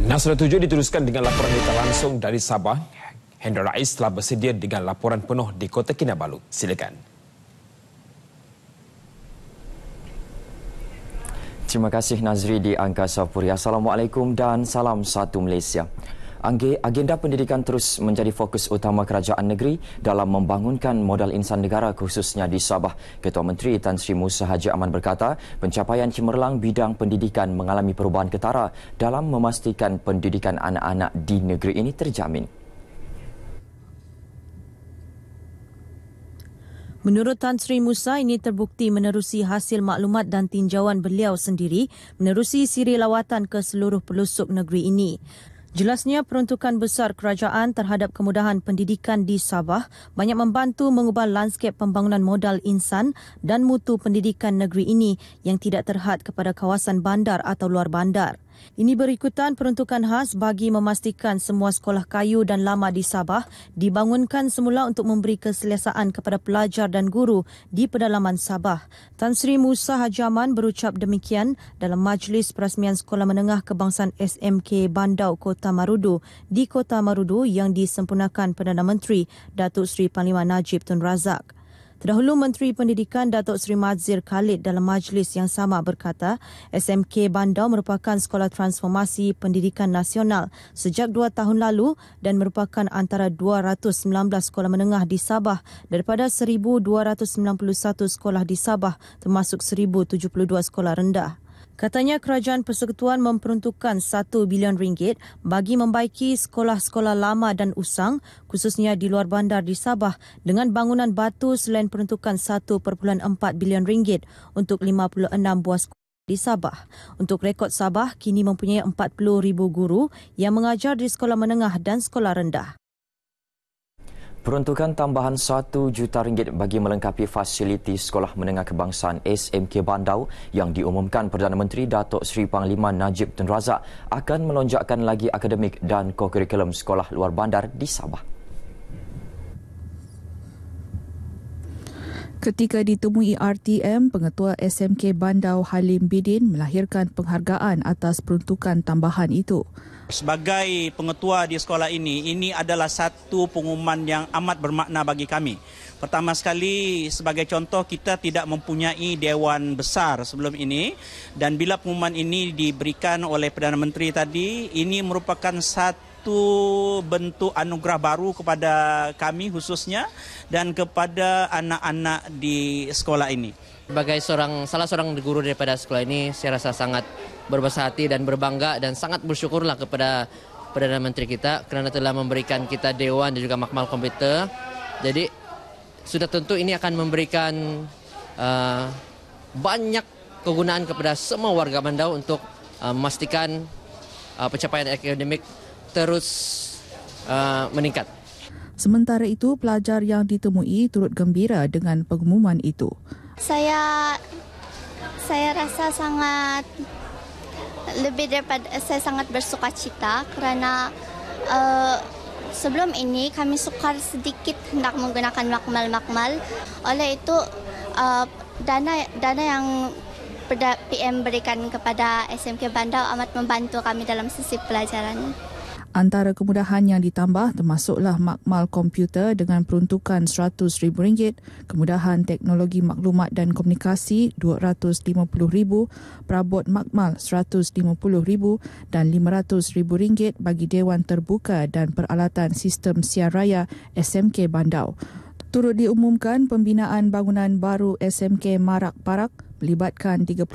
Nasrat tujuh diteruskan dengan laporan kita langsung dari Sabah. Hendra Rais telah bersedia dengan laporan penuh di Kota Kinabalu. Silakan. Terima kasih Nazri di Angkasa Puri. Assalamualaikum dan salam satu Malaysia agenda pendidikan terus menjadi fokus utama kerajaan negeri dalam membangunkan modal insan negara khususnya di Sabah. Ketua Menteri Tan Sri Musa Haji Aman berkata, pencapaian cemerlang bidang pendidikan mengalami perubahan ketara dalam memastikan pendidikan anak-anak di negeri ini terjamin. Menurut Tan Sri Musa, ini terbukti menerusi hasil maklumat dan tinjauan beliau sendiri menerusi siri lawatan ke seluruh pelosok negeri ini. Jelasnya peruntukan besar kerajaan terhadap kemudahan pendidikan di Sabah banyak membantu mengubah lanskap pembangunan modal insan dan mutu pendidikan negeri ini yang tidak terhad kepada kawasan bandar atau luar bandar. Ini berikutan peruntukan khas bagi memastikan semua sekolah kayu dan lama di Sabah dibangunkan semula untuk memberi keselesaan kepada pelajar dan guru di pedalaman Sabah. Tan Sri Musa Hajaman berucap demikian dalam Majlis Perasmian Sekolah Menengah Kebangsaan SMK Bandau Kota Marudu di Kota Marudu yang disempurnakan Perdana Menteri Datuk Sri Panglima Najib Tun Razak. Terdahulu Menteri Pendidikan Datuk Seri Mazir Khalid dalam majlis yang sama berkata SMK Bandau merupakan sekolah transformasi pendidikan nasional sejak dua tahun lalu dan merupakan antara 219 sekolah menengah di Sabah daripada 1,291 sekolah di Sabah termasuk 1,072 sekolah rendah. Katanya kerajaan persekutuan memperuntukkan 1 bilion ringgit bagi membaiki sekolah-sekolah lama dan usang khususnya di luar bandar di Sabah dengan bangunan batu selain peruntukan 1.4 bilion ringgit untuk 56 buah sekolah di Sabah. Untuk rekod Sabah, kini mempunyai 40,000 guru yang mengajar di sekolah menengah dan sekolah rendah. Peruntukan tambahan RM1 juta ringgit bagi melengkapi fasiliti Sekolah Menengah Kebangsaan SMK Bandau yang diumumkan Perdana Menteri Datuk Seri Panglima Najib Tun Razak akan melonjakkan lagi akademik dan kokurikulum sekolah luar bandar di Sabah. Ketika ditemui RTM, Pengetua SMK Bandau Halim Bidin melahirkan penghargaan atas peruntukan tambahan itu. Sebagai pengetua di sekolah ini, ini adalah satu pengumuman yang amat bermakna bagi kami. Pertama sekali, sebagai contoh, kita tidak mempunyai dewan besar sebelum ini. Dan bila pengumuman ini diberikan oleh Perdana Menteri tadi, ini merupakan satu satu bentuk anugerah baru kepada kami khususnya dan kepada anak-anak di sekolah ini. Sebagai seorang salah seorang guru daripada sekolah ini, saya rasa sangat berbesar hati dan berbangga dan sangat bersyukurlah kepada Perdana Menteri kita karena telah memberikan kita Dewan dan juga Makmal Komputer. Jadi sudah tentu ini akan memberikan uh, banyak kegunaan kepada semua warga Mandau untuk uh, memastikan uh, pencapaian akademik terus uh, meningkat. Sementara itu, pelajar yang ditemui turut gembira dengan pengumuman itu. Saya saya rasa sangat lebih daripada saya sangat bersuka cita kerana uh, sebelum ini kami sukar sedikit hendak menggunakan makmal-makmal. Oleh itu, uh, dana dana yang PM berikan kepada SMK Bandau amat membantu kami dalam sisi pelajaran. Antara kemudahan yang ditambah termasuklah makmal komputer dengan peruntukan RM100,000, kemudahan teknologi maklumat dan komunikasi RM250,000, perabot makmal RM150,000 dan RM500,000 bagi Dewan Terbuka dan Peralatan Sistem Siar Raya SMK Bandau. Turut diumumkan pembinaan bangunan baru SMK Marak Parak melibatkan 35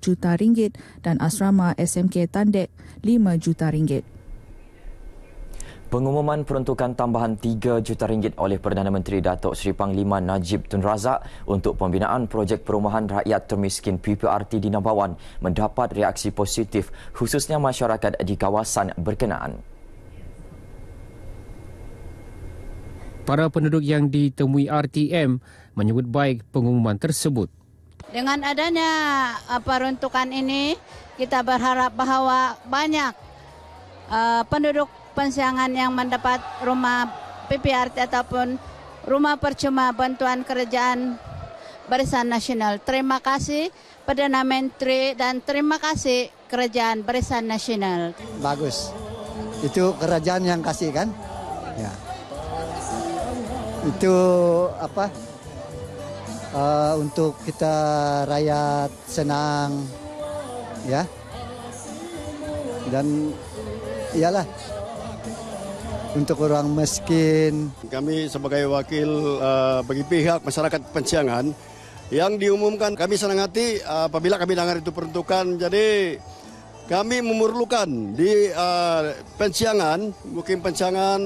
juta ringgit dan asrama SMK Tandek 5 juta ringgit. Pengumuman peruntukan tambahan 3 juta ringgit oleh Perdana Menteri Datuk Seri Panglima Najib Tun Razak untuk pembinaan projek perumahan rakyat termiskin PPRT di Nampawan mendapat reaksi positif khususnya masyarakat di kawasan berkenaan. Para penduduk yang ditemui RTM menyebut baik pengumuman tersebut. Dengan adanya uh, peruntukan ini, kita berharap bahawa banyak uh, penduduk pensiangan yang mendapat rumah PPRT ataupun rumah percuma bantuan kerajaan Barisan Nasional. Terima kasih Perdana Menteri dan terima kasih kerajaan Barisan Nasional. Bagus. Itu kerajaan yang kasih kan? Ya. Itu apa? Uh, untuk kita rakyat senang ya. Dan iyalah untuk orang miskin. Kami sebagai wakil uh, bagi pihak masyarakat pensiangan yang diumumkan kami senang hati uh, apabila kami dengar itu peruntukan. Jadi kami memerlukan di uh, penciangan, mungkin penciangan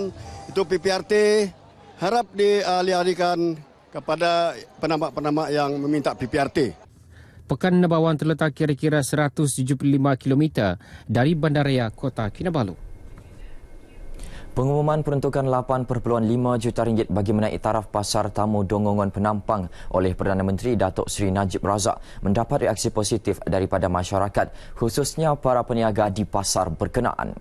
itu PPRT harap dialihkan kepada penama-penama yang meminta PPRT. Pekan Nabawan terletak kira-kira 175 km dari Bandaraya Kota Kinabalu. Pengumuman peruntukan 8.5 juta ringgit bagi menaik taraf pasar tamu dongongan penampang oleh Perdana Menteri Datuk Seri Najib Razak mendapat reaksi positif daripada masyarakat khususnya para peniaga di pasar berkenaan.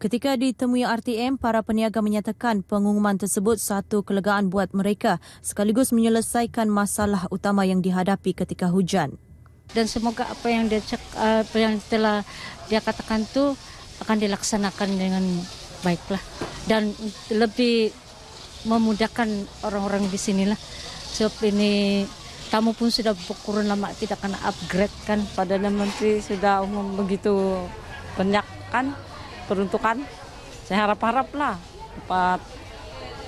Ketika ditemui RTM, para peniaga menyatakan pengumuman tersebut satu kelegaan buat mereka sekaligus menyelesaikan masalah utama yang dihadapi ketika hujan. Dan semoga apa yang dia cek, eh, apa yang telah dia katakan itu akan dilaksanakan dengan baiklah dan lebih memudahkan orang-orang di sinilah. Sebab ini tamu pun sudah berkurun lama tidak kena upgrade kan. padahal Menteri sudah umum begitu banyak kan peruntukan. Saya harap haraplah lah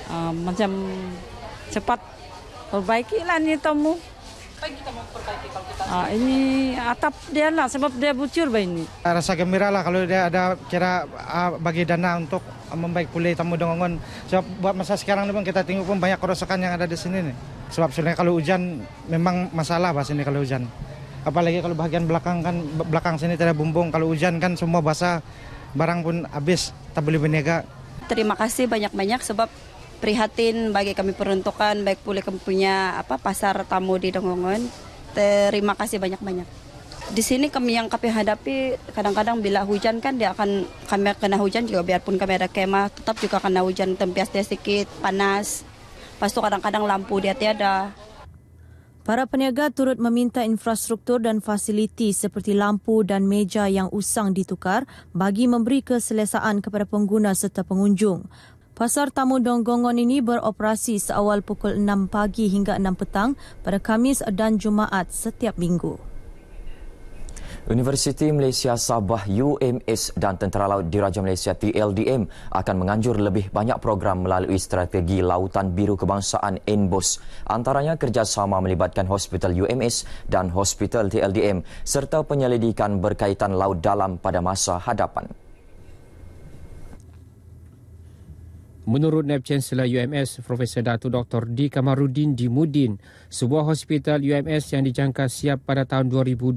eh, macam cepat perbaikilah nih tamu. Ah, ini atap dia lah sebab dia bocor bah ini. Ah, rasa gembira lah kalau dia ada kira uh, bagi dana untuk membaik pulih tamu dongongon. Sebab buat masa sekarang pun kita tengok pun banyak kerusakan yang ada di sini nih. Sebab sebenarnya kalau hujan memang masalah bah sini kalau hujan. Apalagi kalau bagian belakang kan belakang sini tidak bumbung. Kalau hujan kan semua basah, barang pun habis. Tak boleh berniaga. Terima kasih banyak-banyak sebab prihatin bagi kami peruntukan baik pula kami punya apa pasar tamu di Dongongon. Terima kasih banyak-banyak. Di sini kami yang kami hadapi kadang-kadang bila hujan kan dia akan kami kena hujan juga biarpun kami ada kemah tetap juga kena hujan tempias dia sedikit panas. Pas itu kadang-kadang lampu dia tiada. Para peniaga turut meminta infrastruktur dan fasiliti seperti lampu dan meja yang usang ditukar bagi memberi keselesaan kepada pengguna serta pengunjung. Pasar Tamu Donggongon ini beroperasi seawal pukul 6 pagi hingga 6 petang pada Kamis dan Jumaat setiap minggu. Universiti Malaysia Sabah UMS dan Tentera Laut Diraja Malaysia TLDM akan menganjur lebih banyak program melalui strategi Lautan Biru Kebangsaan ENBOS. Antaranya kerjasama melibatkan Hospital UMS dan Hospital TLDM serta penyelidikan berkaitan laut dalam pada masa hadapan. Menurut Nep Chancellor UMS Prof. Datu Dr. D. Kamarudin di Mudin, sebuah hospital UMS yang dijangka siap pada tahun 2021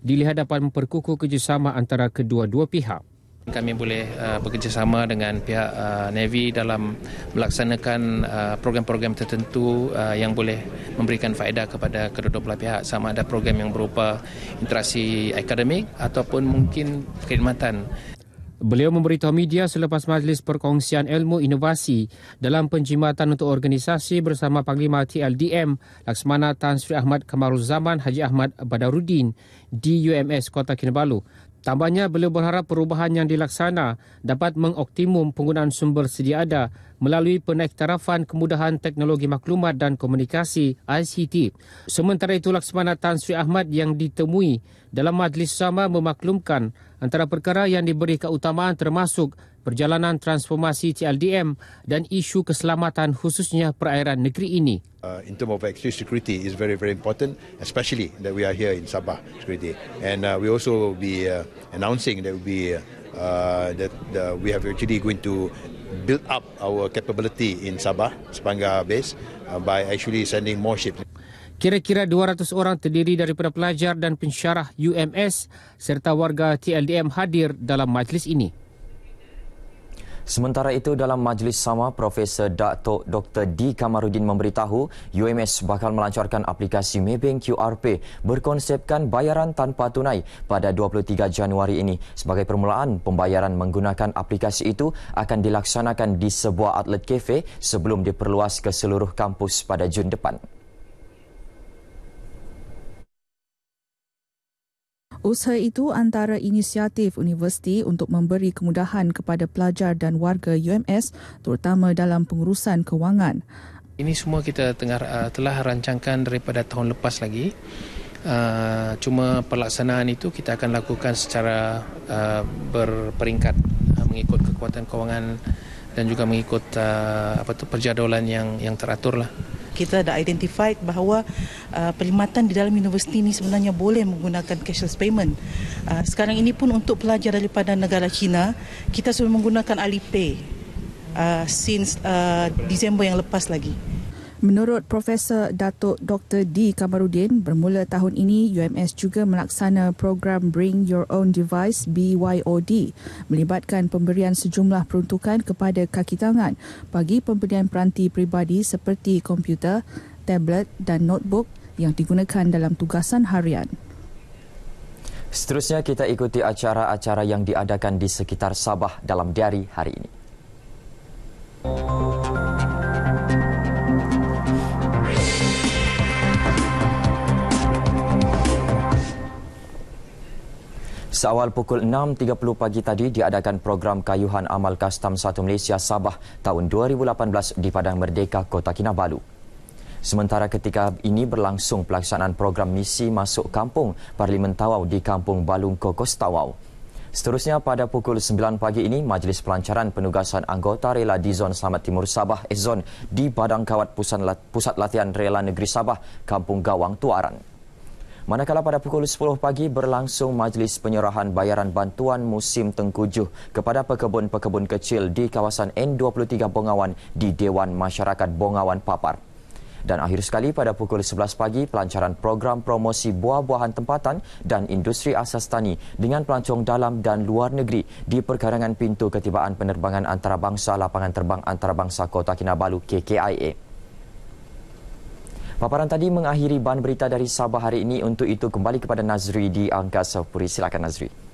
dilihat dapat memperkukuh kerjasama antara kedua-dua pihak. Kami boleh uh, bekerjasama dengan pihak uh, Navy dalam melaksanakan uh, program-program tertentu uh, yang boleh memberikan faedah kepada kedua-dua belah pihak sama ada program yang berupa interaksi akademik ataupun mungkin perkhidmatan. Beliau memberitahu media selepas majlis perkongsian ilmu inovasi dalam penjimatan untuk organisasi bersama Panglima TLDM Laksamana Tan Sri Ahmad Kamaruzaman Haji Ahmad Badaruddin di UMS Kota Kinabalu Tambahnya, beliau berharap perubahan yang dilaksana dapat mengoptimum penggunaan sumber sedia ada melalui penaiktarafan kemudahan teknologi maklumat dan komunikasi ICT. Sementara itu, Laksamana Tan Sri Ahmad yang ditemui dalam majlis sama memaklumkan antara perkara yang diberi keutamaan termasuk perjalanan transformasi TLDM dan isu keselamatan khususnya perairan negeri ini. Uh, in terms of extreme security is very very important, especially that we are here in Sabah security, and uh, we also will be uh, announcing that we be uh, that the, uh, we have actually going to build up our capability in Sabah sepanjang base uh, by actually sending more ships. Kira-kira 200 orang terdiri daripada pelajar dan pensyarah UMS serta warga TLDM hadir dalam majlis ini. Sementara itu dalam majlis sama Profesor Datuk Dr. D. Kamarudin memberitahu UMS bakal melancarkan aplikasi Maybank QRP berkonsepkan bayaran tanpa tunai pada 23 Januari ini. Sebagai permulaan, pembayaran menggunakan aplikasi itu akan dilaksanakan di sebuah outlet kafe sebelum diperluas ke seluruh kampus pada Jun depan. Usaha itu antara inisiatif universiti untuk memberi kemudahan kepada pelajar dan warga UMS terutama dalam pengurusan kewangan. Ini semua kita tengah uh, telah rancangkan daripada tahun lepas lagi. Uh, cuma pelaksanaan itu kita akan lakukan secara uh, berperingkat uh, mengikut kekuatan kewangan dan juga mengikut uh, apa tu perjadualan yang yang teratur lah kita dah identified bahawa uh, perkhidmatan di dalam universiti ini sebenarnya boleh menggunakan cashless payment. Uh, sekarang ini pun untuk pelajar daripada negara China, kita sudah menggunakan Alipay uh, since uh, Disember yang lepas lagi. Menurut Profesor Datuk Dr. D. Kamarudin, bermula tahun ini UMS juga melaksana program Bring Your Own Device BYOD melibatkan pemberian sejumlah peruntukan kepada kaki tangan bagi pemberian peranti peribadi seperti komputer, tablet dan notebook yang digunakan dalam tugasan harian. Seterusnya kita ikuti acara-acara yang diadakan di sekitar Sabah dalam diari hari ini. Oh. Seawal pukul 6.30 pagi tadi diadakan program Kayuhan Amal Kastam Satu Malaysia Sabah tahun 2018 di Padang Merdeka, Kota Kinabalu. Sementara ketika ini berlangsung pelaksanaan program misi masuk kampung Parlimen Tawau di Kampung Balung Kokos Tawau. Seterusnya pada pukul 9 pagi ini Majlis Pelancaran Penugasan Anggota Rela di Zon Selamat Timur Sabah Ezon di Padang Kawat Pusat Latihan Rela Negeri Sabah Kampung Gawang Tuaran. Manakala pada pukul 10 pagi berlangsung majlis penyerahan bayaran bantuan musim tengkujuh kepada pekebun-pekebun kecil di kawasan N23 Bongawan di Dewan Masyarakat Bongawan Papar. Dan akhir sekali pada pukul 11 pagi pelancaran program promosi buah-buahan tempatan dan industri asas tani dengan pelancong dalam dan luar negeri di perkarangan pintu ketibaan penerbangan antarabangsa lapangan terbang antarabangsa Kota Kinabalu KKIA. Paparan tadi mengakhiri bahan berita dari Sabah hari ini. Untuk itu, kembali kepada Nazri di Angkasa Puri. Silakan Nazri.